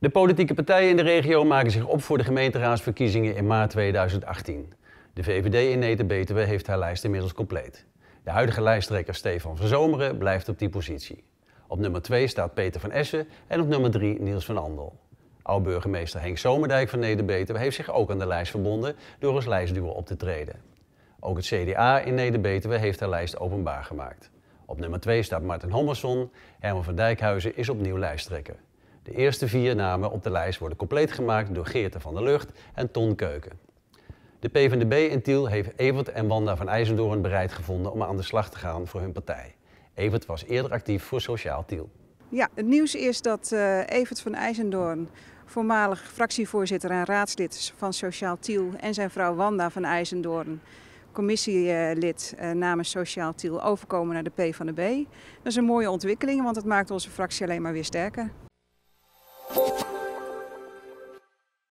De politieke partijen in de regio maken zich op voor de gemeenteraadsverkiezingen in maart 2018. De VVD in Nederbetuwe betuwe heeft haar lijst inmiddels compleet. De huidige lijsttrekker Stefan Zomeren blijft op die positie. Op nummer 2 staat Peter van Essen en op nummer 3 Niels van Andel. Oud-burgemeester Henk Zomerdijk van Neder-Betuwe heeft zich ook aan de lijst verbonden door als lijstduwer op te treden. Ook het CDA in Neder-Betuwe heeft haar lijst openbaar gemaakt. Op nummer 2 staat Martin Hommerson. Herman van Dijkhuizen is opnieuw lijsttrekker. De eerste vier namen op de lijst worden compleet gemaakt door Geerte van der Lucht en Ton Keuken. De PvdB in Tiel heeft Evert en Wanda van IJzendoorn bereid gevonden om aan de slag te gaan voor hun partij. Evert was eerder actief voor Sociaal Tiel. Ja, het nieuws is dat eh, Evert van IJzendoorn, voormalig fractievoorzitter en raadslid van Sociaal Tiel en zijn vrouw Wanda van IJzendoorn, commissielid eh, namens Sociaal Tiel, overkomen naar de PvdB. Dat is een mooie ontwikkeling, want het maakt onze fractie alleen maar weer sterker.